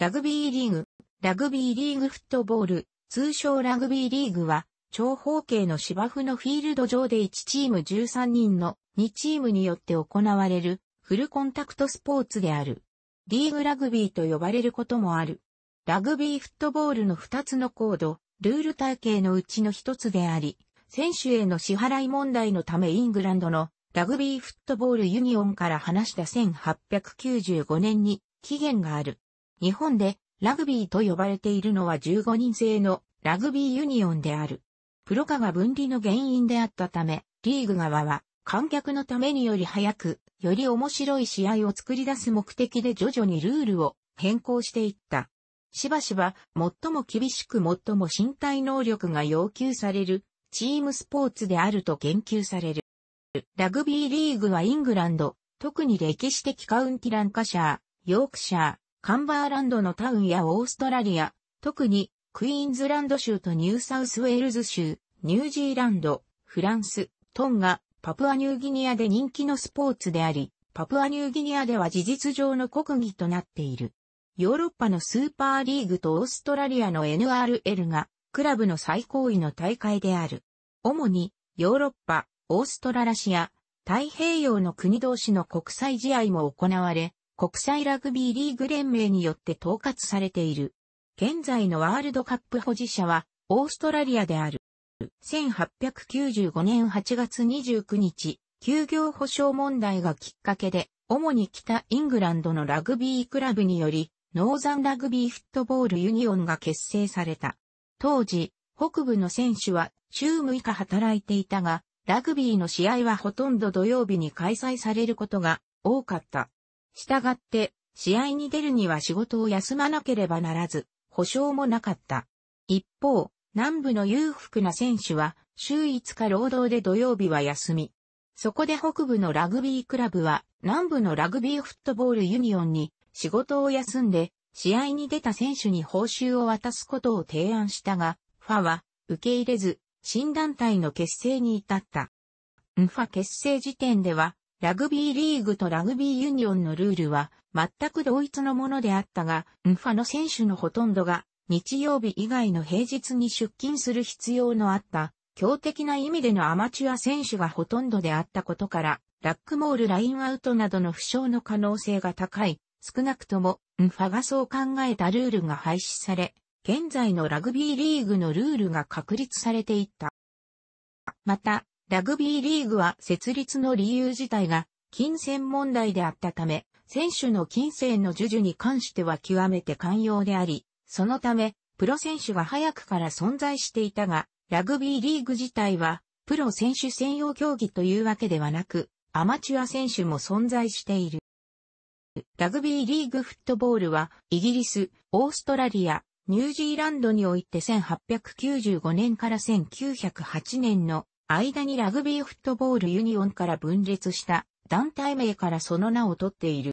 ラグビーリーグ、ラグビーリーグフットボール、通称ラグビーリーグは、長方形の芝生のフィールド上で1チーム13人の2チームによって行われるフルコンタクトスポーツである。リーグラグビーと呼ばれることもある。ラグビーフットボールの2つのコード、ルール体系のうちの1つであり、選手への支払い問題のためイングランドのラグビーフットボールユニオンから話した1895年に期限がある。日本でラグビーと呼ばれているのは15人制のラグビーユニオンである。プロ化が分離の原因であったため、リーグ側は観客のためにより早く、より面白い試合を作り出す目的で徐々にルールを変更していった。しばしば、最も厳しく最も身体能力が要求される、チームスポーツであると言及される。ラグビーリーグはイングランド、特に歴史的カウンティランカシャー、ヨークシャー、カンバーランドのタウンやオーストラリア、特にクイーンズランド州とニューサウスウェールズ州、ニュージーランド、フランス、トンガ、パプアニューギニアで人気のスポーツであり、パプアニューギニアでは事実上の国技となっている。ヨーロッパのスーパーリーグとオーストラリアの NRL がクラブの最高位の大会である。主にヨーロッパ、オーストララシア、太平洋の国同士の国際試合も行われ、国際ラグビーリーグ連盟によって統括されている。現在のワールドカップ保持者は、オーストラリアである。1895年8月29日、休業保障問題がきっかけで、主に北イングランドのラグビークラブにより、ノーザンラグビーフットボールユニオンが結成された。当時、北部の選手は週6日働いていたが、ラグビーの試合はほとんど土曜日に開催されることが多かった。したがって、試合に出るには仕事を休まなければならず、保証もなかった。一方、南部の裕福な選手は、週5日労働で土曜日は休み。そこで北部のラグビークラブは、南部のラグビーフットボールユニオンに、仕事を休んで、試合に出た選手に報酬を渡すことを提案したが、ファは、受け入れず、新団体の結成に至った。ンファ結成時点では、ラグビーリーグとラグビーユニオンのルールは全く同一のものであったが、ンファの選手のほとんどが日曜日以外の平日に出勤する必要のあった、強敵な意味でのアマチュア選手がほとんどであったことから、ラックモールラインアウトなどの負傷の可能性が高い、少なくとも、ンファがそう考えたルールが廃止され、現在のラグビーリーグのルールが確立されていった。また、ラグビーリーグは設立の理由自体が金銭問題であったため、選手の金銭の授受に関しては極めて寛容であり、そのため、プロ選手は早くから存在していたが、ラグビーリーグ自体は、プロ選手専用競技というわけではなく、アマチュア選手も存在している。ラグビーリーグフットボールは、イギリス、オーストラリア、ニュージーランドにおいて1895年から1908年の間にラグビーフットボールユニオンから分裂した団体名からその名を取っている。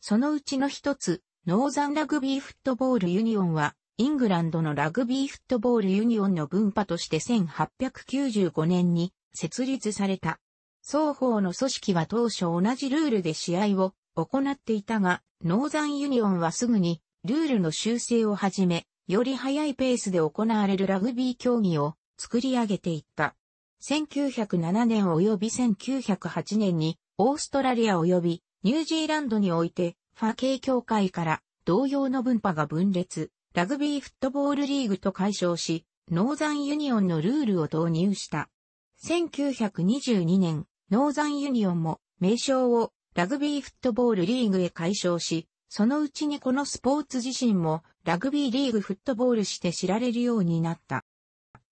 そのうちの一つ、ノーザンラグビーフットボールユニオンは、イングランドのラグビーフットボールユニオンの分派として1895年に設立された。双方の組織は当初同じルールで試合を行っていたが、ノーザンユニオンはすぐにルールの修正をはじめ、より速いペースで行われるラグビー競技を作り上げていった。1907年及び1908年に、オーストラリア及びニュージーランドにおいて、ファ系協会から同様の分派が分裂、ラグビーフットボールリーグと解消し、ノーザンユニオンのルールを導入した。1922年、ノーザンユニオンも名称をラグビーフットボールリーグへ解消し、そのうちにこのスポーツ自身もラグビーリーグフットボールして知られるようになった。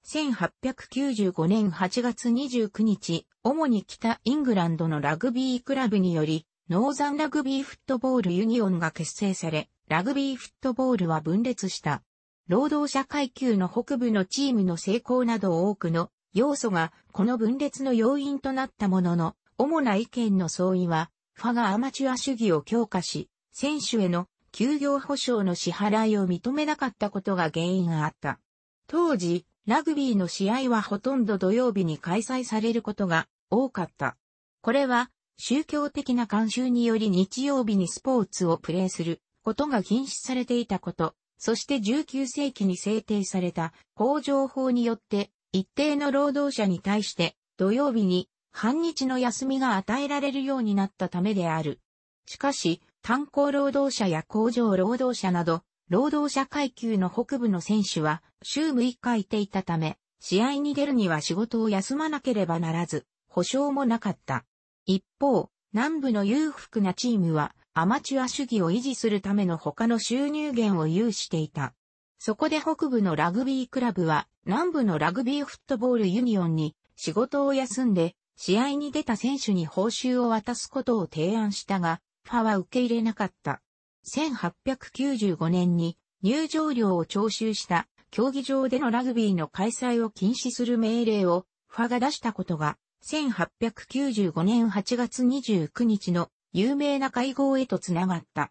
1895年8月29日、主に北イングランドのラグビークラブにより、ノーザンラグビーフットボールユニオンが結成され、ラグビーフットボールは分裂した。労働者階級の北部のチームの成功など多くの要素がこの分裂の要因となったものの、主な意見の相違は、ファがアマチュア主義を強化し、選手への休業保障の支払いを認めなかったことが原因があった。当時、ラグビーの試合はほとんど土曜日に開催されることが多かった。これは宗教的な慣習により日曜日にスポーツをプレーすることが禁止されていたこと、そして19世紀に制定された工場法によって一定の労働者に対して土曜日に半日の休みが与えられるようになったためである。しかし、炭鉱労働者や工場労働者など労働者階級の北部の選手は週6日いていたため、試合に出るには仕事を休まなければならず、保証もなかった。一方、南部の裕福なチームはアマチュア主義を維持するための他の収入源を有していた。そこで北部のラグビークラブは南部のラグビーフットボールユニオンに仕事を休んで試合に出た選手に報酬を渡すことを提案したが、ファは受け入れなかった。1895年に入場料を徴収した競技場でのラグビーの開催を禁止する命令をファが出したことが1895年8月29日の有名な会合へとつながった。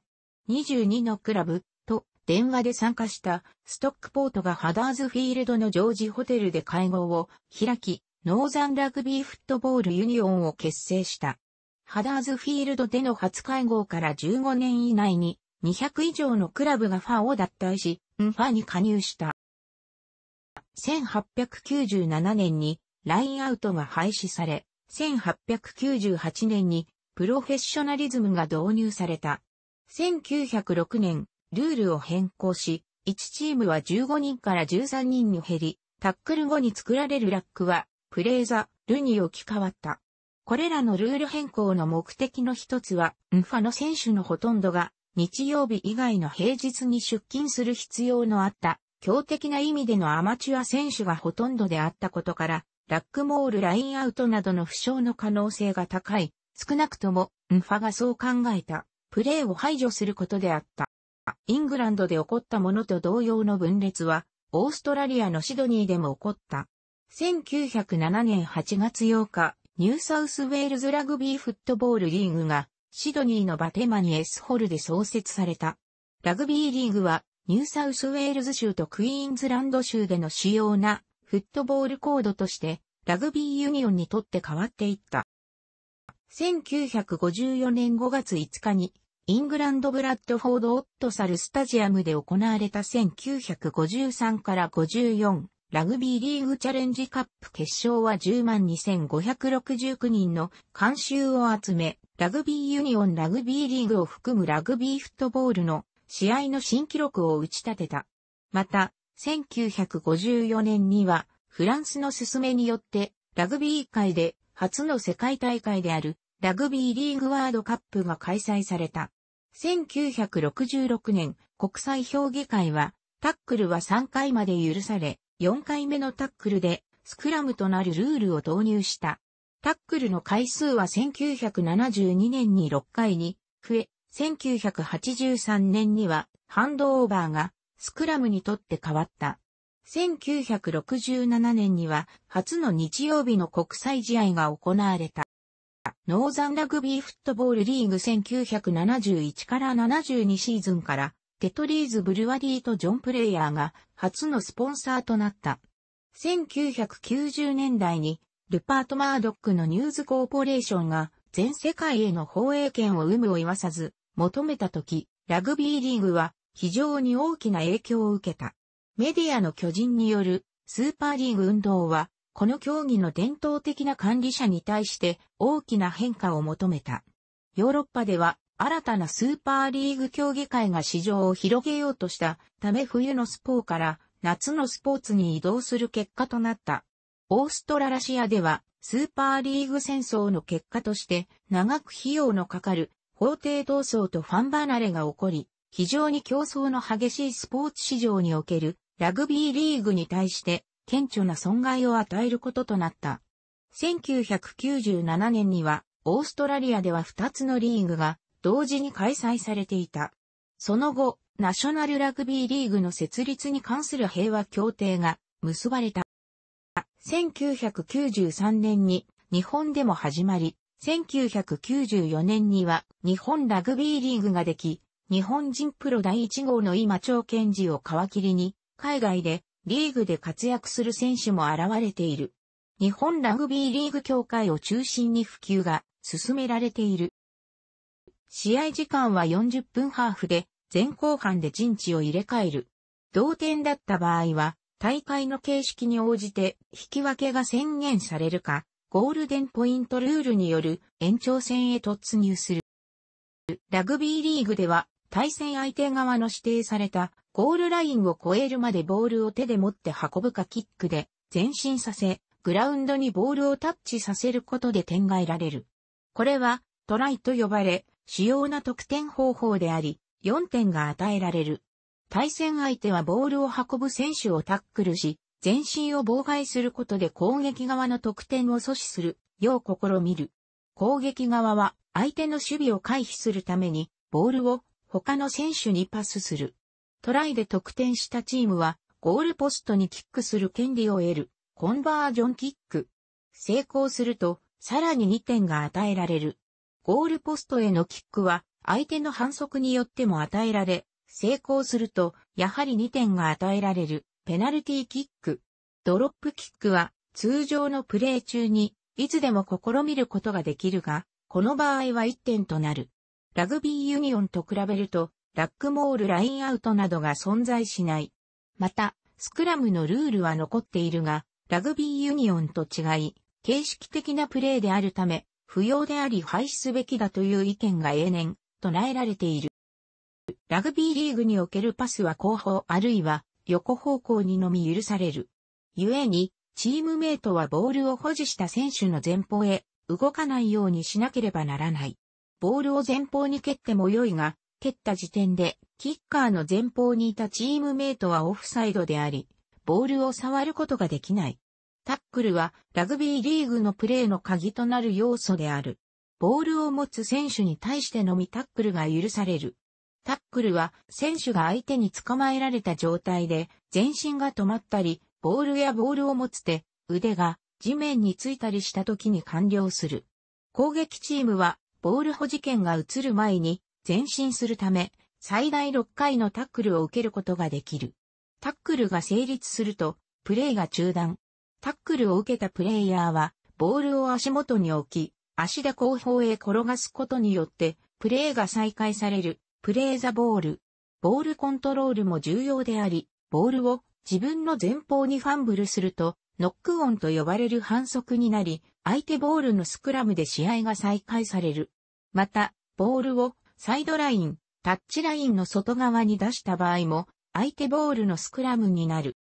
22のクラブと電話で参加したストックポートがハダーズフィールドのジョージホテルで会合を開き、ノーザンラグビーフットボールユニオンを結成した。ハダーズフィールドでの初会合から15年以内に200以上のクラブがファを脱退し、ンファに加入した。1897年にラインアウトが廃止され、1898年にプロフェッショナリズムが導入された。1906年、ルールを変更し、1チームは15人から13人に減り、タックル後に作られるラックは、プレーザ、ルに置き換わった。これらのルール変更の目的の一つは、ンファの選手のほとんどが、日曜日以外の平日に出勤する必要のあった、強敵な意味でのアマチュア選手がほとんどであったことから、ラックモールラインアウトなどの負傷の可能性が高い、少なくとも、ンファがそう考えた、プレーを排除することであった。イングランドで起こったものと同様の分裂は、オーストラリアのシドニーでも起こった。1907年8月8日、ニューサウスウェールズラグビーフットボールリーグが、シドニーのバテマニエスホルで創設された。ラグビーリーグは、ニューサウスウェールズ州とクイーンズランド州での主要なフットボールコードとして、ラグビーユニオンにとって変わっていった。1954年5月5日に、イングランドブラッドフォード・オットサル・スタジアムで行われた1953から54ラグビーリーグチャレンジカップ決勝は102,569人の監修を集め、ラグビーユニオンラグビーリーグを含むラグビーフットボールの試合の新記録を打ち立てた。また、1954年には、フランスの勧めによって、ラグビー界で初の世界大会である、ラグビーリーグワールドカップが開催された。1966年、国際評議会は、タックルは3回まで許され、4回目のタックルでスクラムとなるルールを導入した。タックルの回数は1972年に6回に増え、1983年にはハンドオーバーがスクラムにとって変わった。1967年には初の日曜日の国際試合が行われた。ノーザンラグビーフットボールリーグ1971から72シーズンからテトリーズ・ブルワディとジョン・プレイヤーが初のスポンサーとなった。1990年代にルパート・マードックのニューズ・コーポレーションが全世界への放映権を有無を言わさず求めた時、ラグビーリーグは非常に大きな影響を受けた。メディアの巨人によるスーパーリーグ運動はこの競技の伝統的な管理者に対して大きな変化を求めた。ヨーロッパでは新たなスーパーリーグ競技会が市場を広げようとしたため冬のスポーから夏のスポーツに移動する結果となった。オーストラシアではスーパーリーグ戦争の結果として長く費用のかかる法廷闘争とファン離れが起こり、非常に競争の激しいスポーツ市場におけるラグビーリーグに対して顕著な損害を与えることとなった。1997年にはオーストラリアでは2つのリーグが同時に開催されていた。その後、ナショナルラグビーリーグの設立に関する平和協定が結ばれた。1993年に日本でも始まり、1994年には日本ラグビーリーグができ、日本人プロ第1号の今長健二を皮切りに、海外でリーグで活躍する選手も現れている。日本ラグビーリーグ協会を中心に普及が進められている。試合時間は40分ハーフで、前後半で陣地を入れ替える。同点だった場合は、大会の形式に応じて引き分けが宣言されるか、ゴールデンポイントルールによる延長戦へ突入する。ラグビーリーグでは、対戦相手側の指定されたゴールラインを越えるまでボールを手で持って運ぶかキックで前進させ、グラウンドにボールをタッチさせることで点が得られる。これはトライと呼ばれ、主要な得点方法であり、4点が与えられる。対戦相手はボールを運ぶ選手をタックルし、全身を妨害することで攻撃側の得点を阻止する、よう試みる。攻撃側は相手の守備を回避するために、ボールを他の選手にパスする。トライで得点したチームは、ゴールポストにキックする権利を得る、コンバージョンキック。成功すると、さらに2点が与えられる。ゴールポストへのキックは相手の反則によっても与えられ、成功すると、やはり2点が与えられる、ペナルティーキック。ドロップキックは、通常のプレー中に、いつでも試みることができるが、この場合は1点となる。ラグビーユニオンと比べると、ラックモールラインアウトなどが存在しない。また、スクラムのルールは残っているが、ラグビーユニオンと違い、形式的なプレーであるため、不要であり廃止すべきだという意見が永年、唱えられている。ラグビーリーグにおけるパスは後方あるいは横方向にのみ許される。故に、チームメイトはボールを保持した選手の前方へ動かないようにしなければならない。ボールを前方に蹴っても良いが、蹴った時点でキッカーの前方にいたチームメイトはオフサイドであり、ボールを触ることができない。タックルはラグビーリーグのプレーの鍵となる要素である。ボールを持つ選手に対してのみタックルが許される。タックルは選手が相手に捕まえられた状態で全身が止まったり、ボールやボールを持つ手、腕が地面についたりした時に完了する。攻撃チームはボール保持権が移る前に前進するため最大6回のタックルを受けることができる。タックルが成立するとプレーが中断、タックルを受けたプレイヤーは、ボールを足元に置き、足で後方へ転がすことによって、プレーが再開される、プレーザボール。ボールコントロールも重要であり、ボールを自分の前方にファンブルすると、ノックオンと呼ばれる反則になり、相手ボールのスクラムで試合が再開される。また、ボールをサイドライン、タッチラインの外側に出した場合も、相手ボールのスクラムになる。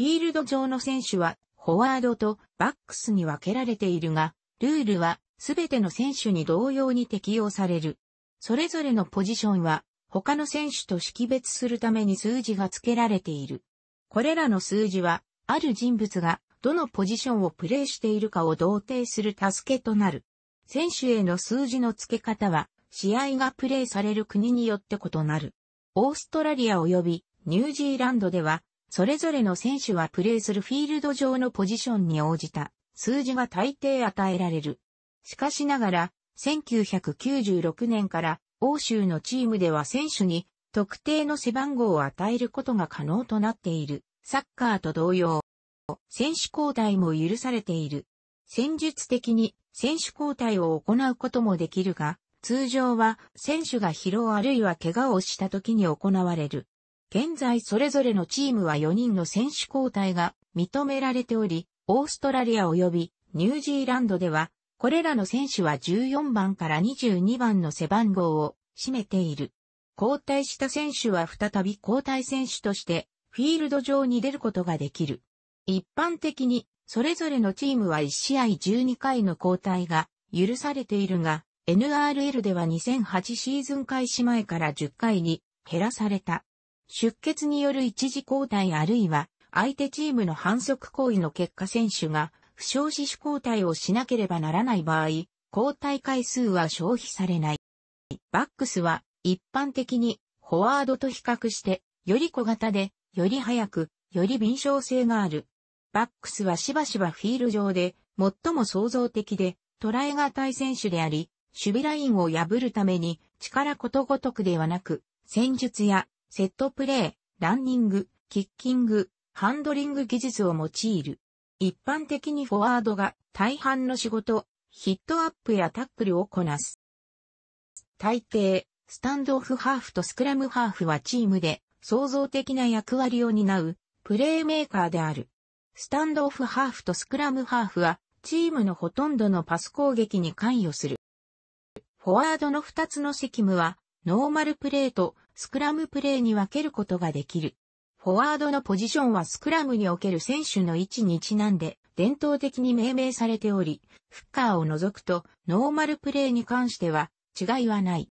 フィールド上の選手は、フォワードとバックスに分けられているが、ルールは、すべての選手に同様に適用される。それぞれのポジションは、他の選手と識別するために数字が付けられている。これらの数字は、ある人物がどのポジションをプレイしているかを同定する助けとなる。選手への数字の付け方は、試合がプレイされる国によって異なる。オーストラリア及びニュージーランドでは、それぞれの選手はプレーするフィールド上のポジションに応じた数字が大抵与えられる。しかしながら、1996年から欧州のチームでは選手に特定の背番号を与えることが可能となっている。サッカーと同様、選手交代も許されている。戦術的に選手交代を行うこともできるが、通常は選手が疲労あるいは怪我をした時に行われる。現在それぞれのチームは4人の選手交代が認められており、オーストラリア及びニュージーランドでは、これらの選手は14番から22番の背番号を占めている。交代した選手は再び交代選手としてフィールド上に出ることができる。一般的にそれぞれのチームは1試合12回の交代が許されているが、NRL では2008シーズン開始前から10回に減らされた。出血による一時交代あるいは相手チームの反則行為の結果選手が負傷死守交代をしなければならない場合、交代回数は消費されない。バックスは一般的にフォワードと比較してより小型でより早くより敏捷性がある。バックスはしばしばフィール上で最も創造的で捉えがたい選手であり、守備ラインを破るために力ことごとくではなく、戦術やセットプレー、ランニング、キッキング、ハンドリング技術を用いる。一般的にフォワードが大半の仕事、ヒットアップやタックルをこなす。大抵、スタンドオフハーフとスクラムハーフはチームで創造的な役割を担うプレーメーカーである。スタンドオフハーフとスクラムハーフはチームのほとんどのパス攻撃に関与する。フォワードの二つの責務はノーマルプレーとスクラムプレーに分けることができる。フォワードのポジションはスクラムにおける選手の位置にちなんで伝統的に命名されており、フッカーを除くとノーマルプレーに関しては違いはない。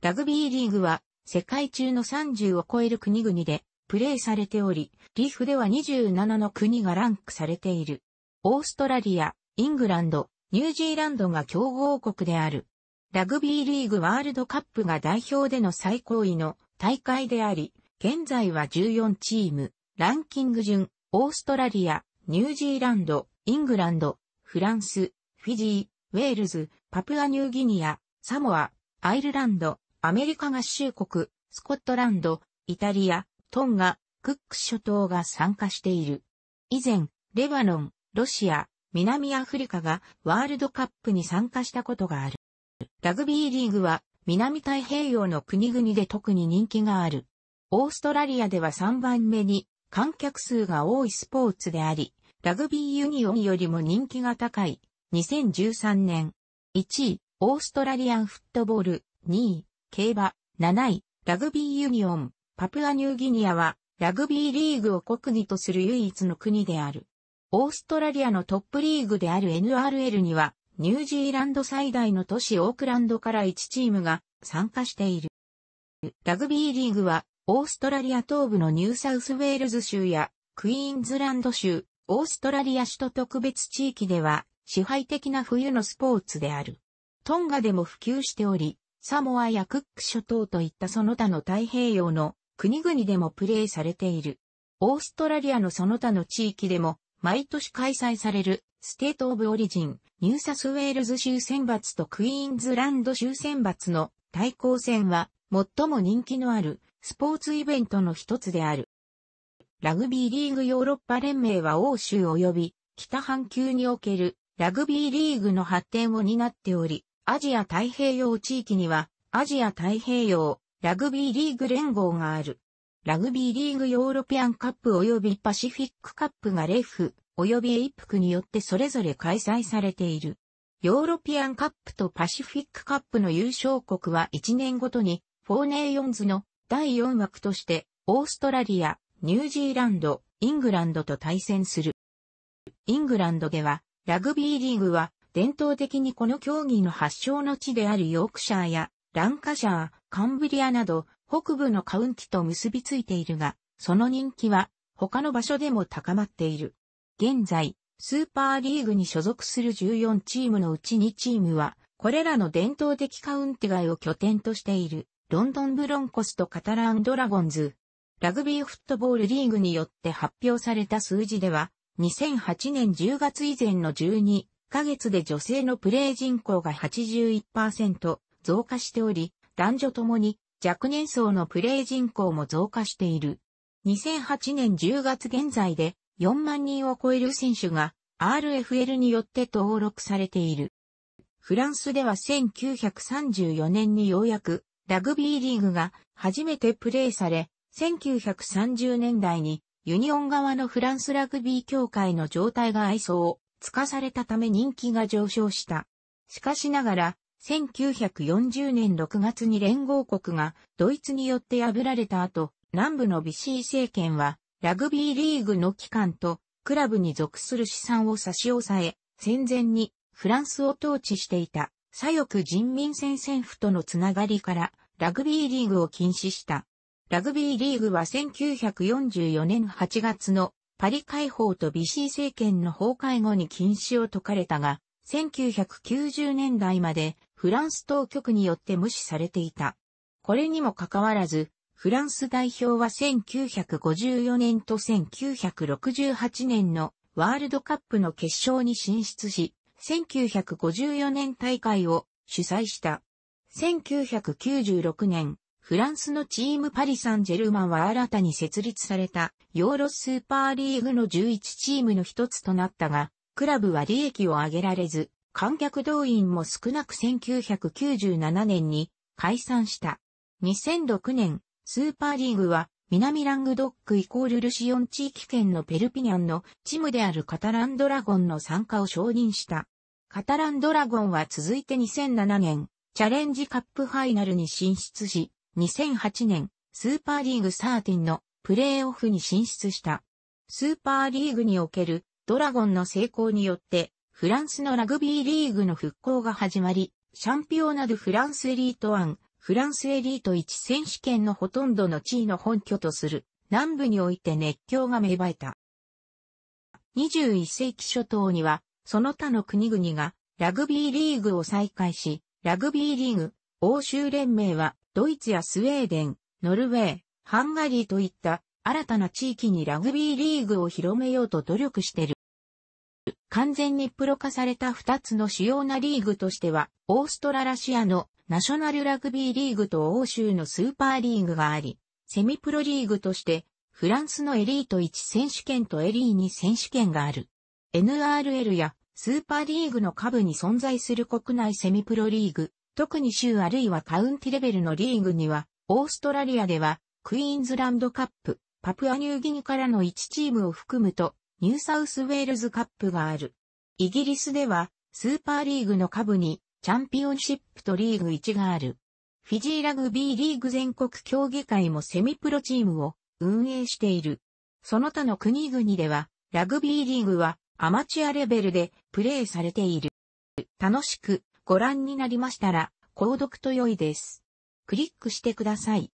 ラグビーリーグは世界中の30を超える国々でプレーされており、リーフでは27の国がランクされている。オーストラリア、イングランド、ニュージーランドが強豪国である。ラグビーリーグワールドカップが代表での最高位の大会であり、現在は14チーム、ランキング順、オーストラリア、ニュージーランド、イングランド、フランス、フィジー、ウェールズ、パプアニューギニア、サモア、アイルランド、アメリカ合衆国、スコットランド、イタリア、トンガ、クック諸島が参加している。以前、レバノン、ロシア、南アフリカがワールドカップに参加したことがある。ラグビーリーグは南太平洋の国々で特に人気がある。オーストラリアでは3番目に観客数が多いスポーツであり、ラグビーユニオンよりも人気が高い。2013年。1位、オーストラリアンフットボール。2位、競馬。7位、ラグビーユニオン。パプアニューギニアは、ラグビーリーグを国技とする唯一の国である。オーストラリアのトップリーグである NRL には、ニュージーランド最大の都市オークランドから1チームが参加している。ラグビーリーグは、オーストラリア東部のニューサウスウェールズ州や、クイーンズランド州、オーストラリア首都特別地域では、支配的な冬のスポーツである。トンガでも普及しており、サモアやクック諸島といったその他の太平洋の国々でもプレーされている。オーストラリアのその他の地域でも毎年開催されるステートオブオリジン、ニューサスウェールズ州選抜とクイーンズランド州選抜の対抗戦は最も人気のあるスポーツイベントの一つである。ラグビーリーグヨーロッパ連盟は欧州及び北半球におけるラグビーリーグの発展を担っており、アジア太平洋地域にはアジア太平洋ラグビーリーグ連合がある。ラグビーリーグヨーロピアンカップ及びパシフィックカップがレフ、及び一服によってそれぞれ開催されている。ヨーロピアンカップとパシフィックカップの優勝国は1年ごとに、フォーネーヨンズの第4枠として、オーストラリア、ニュージーランド、イングランドと対戦する。イングランドでは、ラグビーリーグは、伝統的にこの競技の発祥の地であるヨークシャーや、ランカシャー、カンブリアなど、北部のカウンティと結びついているが、その人気は、他の場所でも高まっている。現在、スーパーリーグに所属する14チームのうち2チームは、これらの伝統的カウンティ街を拠点としている、ロンドンブロンコスとカタランドラゴンズ。ラグビーフットボールリーグによって発表された数字では、2008年10月以前の12ヶ月で女性のプレー人口が81%増加しており、男女ともに若年層のプレー人口も増加している。2008年10月現在で4万人を超える選手が RFL によって登録されている。フランスでは1934年にようやくラグビーリーグが初めてプレーされ、1930年代にユニオン側のフランスラグビー協会の状態が愛想をつかされたため人気が上昇した。しかしながら、1940年6月に連合国がドイツによって破られた後、南部のビシー政権はラグビーリーグの機関とクラブに属する資産を差し押さえ、戦前にフランスを統治していた左翼人民戦線府とのつながりからラグビーリーグを禁止した。ラグビーリーグは1944年8月のパリ解放とビシー政権の崩壊後に禁止を解かれたが、1990年代までフランス当局によって無視されていた。これにもかかわらず、フランス代表は1954年と1968年のワールドカップの決勝に進出し、1954年大会を主催した。1996年、フランスのチームパリ・サンジェルマンは新たに設立されたヨーロスーパーリーグの11チームの一つとなったが、クラブは利益を上げられず、観客動員も少なく1997年に解散した。2006年、スーパーリーグは、南ラングドックイコールルシオン地域圏のペルピニャンのチームであるカタランドラゴンの参加を承認した。カタランドラゴンは続いて2007年、チャレンジカップファイナルに進出し、2008年、スーパーリーグ13のプレーオフに進出した。スーパーリーグにおけるドラゴンの成功によって、フランスのラグビーリーグの復興が始まり、シャンピオナドフランスエリートン、フランスエリート一選手権のほとんどの地位の本拠とする南部において熱狂が芽生えた。21世紀初頭には、その他の国々がラグビーリーグを再開し、ラグビーリーグ、欧州連盟はドイツやスウェーデン、ノルウェー、ハンガリーといった新たな地域にラグビーリーグを広めようと努力している。完全にプロ化された2つの主要なリーグとしては、オーストララシアのナショナルラグビーリーグと欧州のスーパーリーグがあり、セミプロリーグとして、フランスのエリート1選手権とエリー2選手権がある。NRL やスーパーリーグの下部に存在する国内セミプロリーグ、特に州あるいはカウンティレベルのリーグには、オーストラリアでは、クイーンズランドカップ、パプアニューギニからの1チームを含むと、ニューサウスウェールズカップがある。イギリスでは、スーパーリーグの下部に、チャンピオンシップとリーグ1がある。フィジーラグビーリーグ全国協議会もセミプロチームを運営している。その他の国々では、ラグビーリーグはアマチュアレベルでプレーされている。楽しくご覧になりましたら、購読と良いです。クリックしてください。